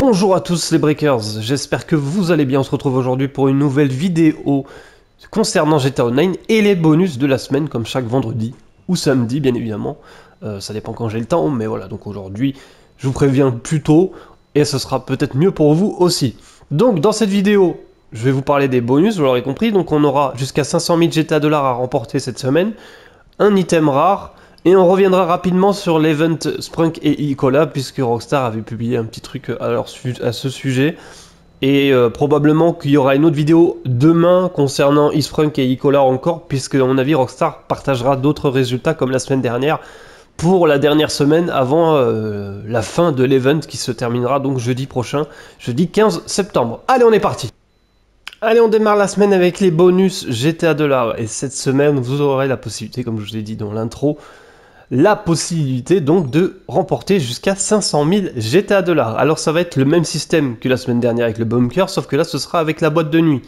Bonjour à tous les Breakers, j'espère que vous allez bien. On se retrouve aujourd'hui pour une nouvelle vidéo concernant GTA Online et les bonus de la semaine, comme chaque vendredi ou samedi, bien évidemment. Euh, ça dépend quand j'ai le temps, mais voilà. Donc aujourd'hui, je vous préviens plus tôt, et ce sera peut-être mieux pour vous aussi. Donc dans cette vidéo, je vais vous parler des bonus, vous l'aurez compris, donc on aura jusqu'à 500 000 GTA dollars à remporter cette semaine, un item rare, et on reviendra rapidement sur l'event Sprunk et Icola, puisque Rockstar avait publié un petit truc à, ce sujet. Et euh, probablement qu'il y aura une autre vidéo demain concernant e et Icola encore, puisque à mon avis Rockstar partagera d'autres résultats comme la semaine dernière pour la dernière semaine avant euh, la fin de l'event qui se terminera donc jeudi prochain, jeudi 15 septembre. Allez, on est parti Allez, on démarre la semaine avec les bonus GTA de Et cette semaine, vous aurez la possibilité, comme je vous l'ai dit dans l'intro, la possibilité donc de remporter jusqu'à 500 000 GTA dollars. Alors ça va être le même système que la semaine dernière avec le bunker, sauf que là ce sera avec la boîte de nuit.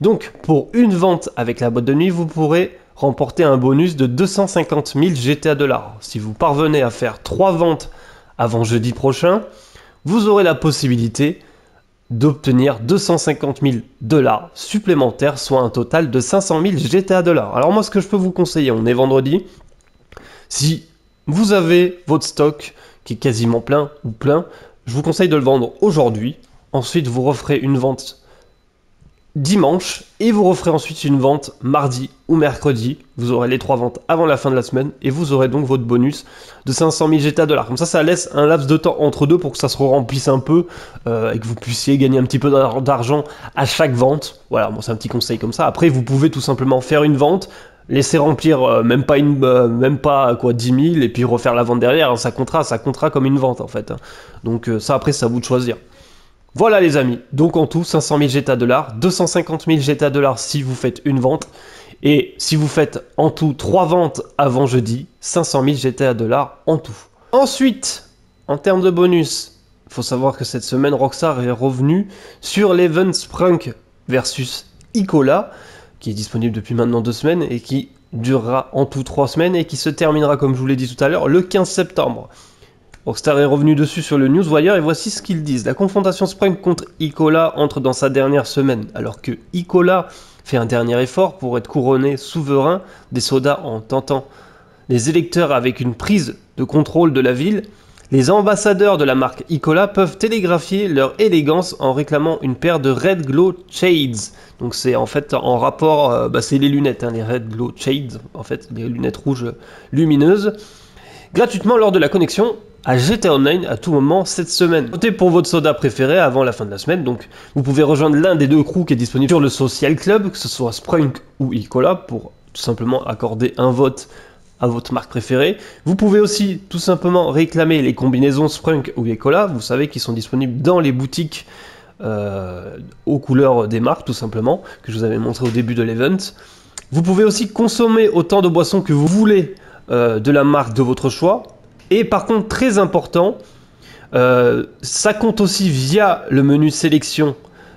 Donc pour une vente avec la boîte de nuit, vous pourrez Remporter un bonus de 250 000 GTA dollars. Si vous parvenez à faire 3 ventes avant jeudi prochain, vous aurez la possibilité d'obtenir 250 000 dollars supplémentaires, soit un total de 500 000 GTA dollars. Alors moi ce que je peux vous conseiller, on est vendredi, si vous avez votre stock qui est quasiment plein ou plein, je vous conseille de le vendre aujourd'hui, ensuite vous referez une vente dimanche et vous referez ensuite une vente mardi ou mercredi. Vous aurez les trois ventes avant la fin de la semaine et vous aurez donc votre bonus de 500 000 GTA dollars. Comme ça, ça laisse un laps de temps entre deux pour que ça se remplisse un peu euh, et que vous puissiez gagner un petit peu d'argent à chaque vente. Voilà, bon, c'est un petit conseil comme ça. Après, vous pouvez tout simplement faire une vente, laisser remplir euh, même pas euh, même pas quoi 10 000 et puis refaire la vente derrière. Hein, ça comptera, ça comme une vente en fait. Hein. Donc ça, après, c'est à vous de choisir. Voilà les amis, donc en tout 500 000 GTA dollars, 250 000 GTA dollars si vous faites une vente, et si vous faites en tout 3 ventes avant jeudi, 500 000 GTA dollars en tout. Ensuite, en termes de bonus, il faut savoir que cette semaine Rockstar est revenu sur l'Event Sprunk versus Icola, qui est disponible depuis maintenant 2 semaines et qui durera en tout 3 semaines et qui se terminera comme je vous l'ai dit tout à l'heure le 15 septembre. Star est revenu dessus sur le Newswire et voici ce qu'ils disent. La confrontation Spring contre Icola entre dans sa dernière semaine, alors que Icola fait un dernier effort pour être couronné souverain des sodas en tentant les électeurs avec une prise de contrôle de la ville. Les ambassadeurs de la marque Icola peuvent télégraphier leur élégance en réclamant une paire de Red Glow Shades. Donc c'est en fait en rapport, euh, bah, c'est les lunettes, hein, les Red Glow Shades, en fait les lunettes rouges lumineuses gratuitement lors de la connexion à GTA Online à tout moment cette semaine. Votez pour votre soda préféré avant la fin de la semaine, donc vous pouvez rejoindre l'un des deux crews qui est disponible sur le Social Club, que ce soit Sprunk ou Icola, pour tout simplement accorder un vote à votre marque préférée. Vous pouvez aussi tout simplement réclamer les combinaisons Sprunk ou E-Cola vous savez qu'ils sont disponibles dans les boutiques euh, aux couleurs des marques tout simplement, que je vous avais montré au début de l'event. Vous pouvez aussi consommer autant de boissons que vous voulez euh, de la marque de votre choix, et par contre, très important, euh, ça compte aussi via le menu sélection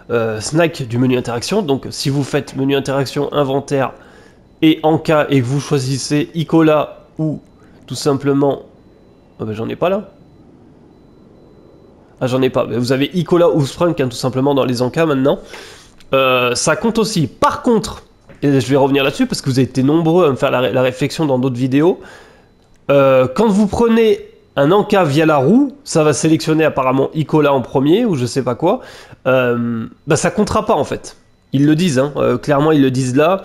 euh, snack du menu interaction. Donc si vous faites menu interaction inventaire et en cas et que vous choisissez Icola ou tout simplement... Ah ben, j'en ai pas là. Ah j'en ai pas. Ben, vous avez Icola ou Sprunk hein, tout simplement dans les cas maintenant. Euh, ça compte aussi. Par contre, et je vais revenir là-dessus parce que vous avez été nombreux à me faire la réflexion dans d'autres vidéos, euh, quand vous prenez un encas via la roue, ça va sélectionner apparemment Icola en premier ou je sais pas quoi, euh, bah ça comptera pas en fait. Ils le disent, hein. euh, clairement ils le disent là.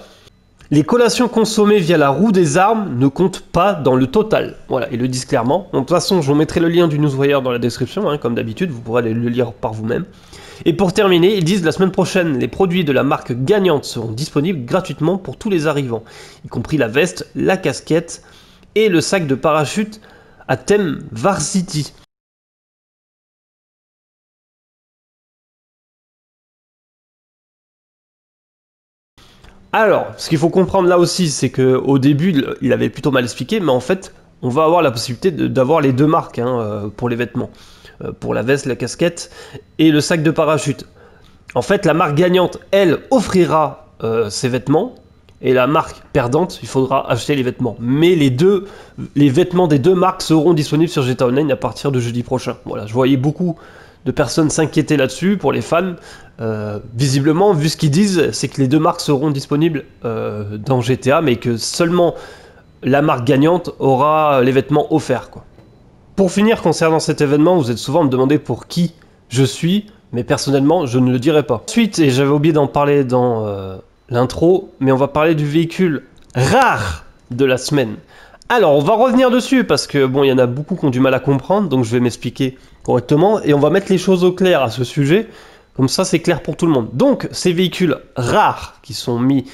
Les collations consommées via la roue des armes ne comptent pas dans le total. Voilà, ils le disent clairement. de toute façon, je vous mettrai le lien du newswire dans la description, hein, comme d'habitude, vous pourrez aller le lire par vous-même. Et pour terminer, ils disent la semaine prochaine, les produits de la marque gagnante seront disponibles gratuitement pour tous les arrivants, y compris la veste, la casquette, et le sac de parachute à thème Varsity. Alors, ce qu'il faut comprendre là aussi, c'est qu'au début, il avait plutôt mal expliqué, mais en fait, on va avoir la possibilité d'avoir les deux marques hein, euh, pour les vêtements, euh, pour la veste, la casquette et le sac de parachute. En fait, la marque gagnante, elle, offrira euh, ses vêtements et la marque perdante, il faudra acheter les vêtements. Mais les deux, les vêtements des deux marques seront disponibles sur GTA Online à partir de jeudi prochain. Voilà, je voyais beaucoup de personnes s'inquiéter là-dessus pour les fans. Euh, visiblement, vu ce qu'ils disent, c'est que les deux marques seront disponibles euh, dans GTA, mais que seulement la marque gagnante aura les vêtements offerts. Pour finir, concernant cet événement, vous êtes souvent me demander pour qui je suis, mais personnellement, je ne le dirai pas. Ensuite, et j'avais oublié d'en parler dans euh, l'intro, mais on va parler du véhicule rare de la semaine. Alors, on va revenir dessus parce que bon, il y en a beaucoup qui ont du mal à comprendre, donc je vais m'expliquer correctement et on va mettre les choses au clair à ce sujet. Comme ça, c'est clair pour tout le monde. Donc, ces véhicules rares qui sont mis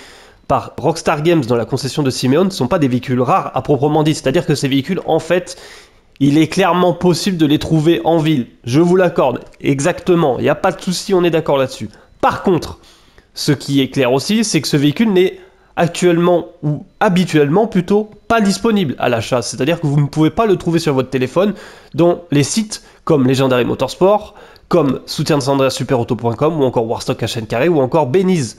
par Rockstar Games dans la concession de Simeon ne sont pas des véhicules rares à proprement dit. C'est-à-dire que ces véhicules, en fait, il est clairement possible de les trouver en ville. Je vous l'accorde, exactement. Il n'y a pas de souci, on est d'accord là-dessus. Par contre, ce qui est clair aussi, c'est que ce véhicule n'est actuellement ou habituellement plutôt pas disponible à l'achat. C'est-à-dire que vous ne pouvez pas le trouver sur votre téléphone dans les sites comme Legendary Motorsport, comme soutien de Sandra superauto.com ou encore Warstock HN carré ou encore Beniz.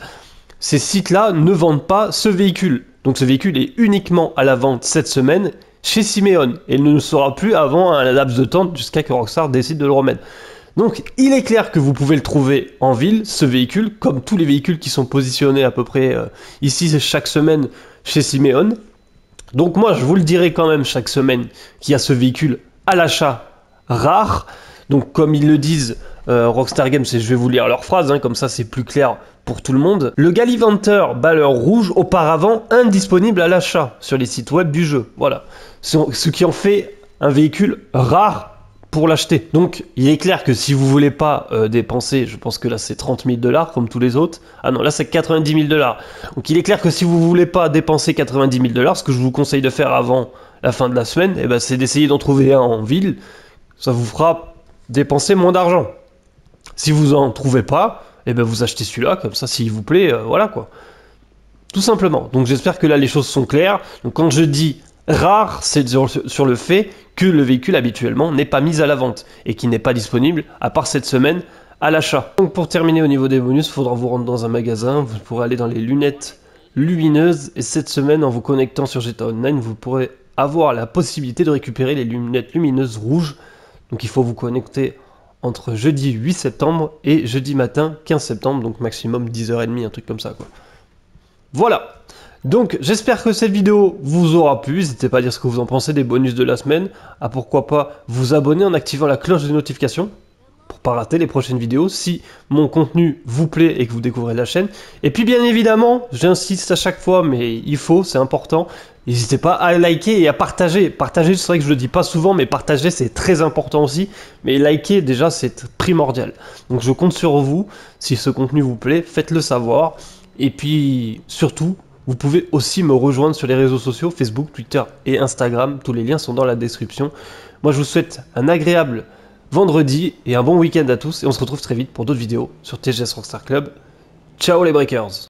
Ces sites-là ne vendent pas ce véhicule. Donc ce véhicule est uniquement à la vente cette semaine chez Simeon et il ne le sera plus avant un laps de temps jusqu'à ce que Rockstar décide de le remettre. Donc il est clair que vous pouvez le trouver en ville, ce véhicule, comme tous les véhicules qui sont positionnés à peu près euh, ici chaque semaine chez Simeon. Donc moi je vous le dirai quand même chaque semaine qu'il y a ce véhicule à l'achat rare. Donc comme ils le disent, euh, Rockstar Games, et je vais vous lire leur phrase, hein, comme ça c'est plus clair pour tout le monde. Le Gallivanter Balleur Rouge, auparavant indisponible à l'achat sur les sites web du jeu. Voilà. ce qui en fait un véhicule rare l'acheter. Donc, il est clair que si vous voulez pas euh, dépenser, je pense que là c'est 30 000 dollars comme tous les autres. Ah non, là c'est 90 000 dollars. Donc, il est clair que si vous voulez pas dépenser 90 000 dollars, ce que je vous conseille de faire avant la fin de la semaine, et eh ben, c'est d'essayer d'en trouver un en ville. Ça vous fera dépenser moins d'argent. Si vous en trouvez pas, et eh ben, vous achetez celui-là, comme ça, s'il vous plaît, euh, voilà quoi. Tout simplement. Donc, j'espère que là les choses sont claires. Donc, quand je dis rare, c'est sur, le fait que le véhicule habituellement n'est pas mis à la vente et qui n'est pas disponible, à part cette semaine, à l'achat. Donc pour terminer au niveau des bonus, il faudra vous rendre dans un magasin, vous pourrez aller dans les lunettes lumineuses et cette semaine en vous connectant sur GTA Online, vous pourrez avoir la possibilité de récupérer les lunettes lumineuses rouges. Donc il faut vous connecter entre jeudi 8 septembre et jeudi matin 15 septembre, donc maximum 10h30, un truc comme ça quoi. Voilà donc j'espère que cette vidéo vous aura plu, n'hésitez pas à dire ce que vous en pensez des bonus de la semaine, à ah, pourquoi pas vous abonner en activant la cloche de notification pour pas rater les prochaines vidéos si mon contenu vous plaît et que vous découvrez la chaîne. Et puis bien évidemment, j'insiste à chaque fois, mais il faut, c'est important, n'hésitez pas à liker et à partager. Partager, c'est vrai que je le dis pas souvent, mais partager c'est très important aussi, mais liker déjà c'est primordial. Donc je compte sur vous, si ce contenu vous plaît, faites-le savoir. Et puis surtout, vous pouvez aussi me rejoindre sur les réseaux sociaux Facebook, Twitter et Instagram. Tous les liens sont dans la description. Moi, je vous souhaite un agréable vendredi et un bon week-end à tous. Et on se retrouve très vite pour d'autres vidéos sur TGS Rockstar Club. Ciao les Breakers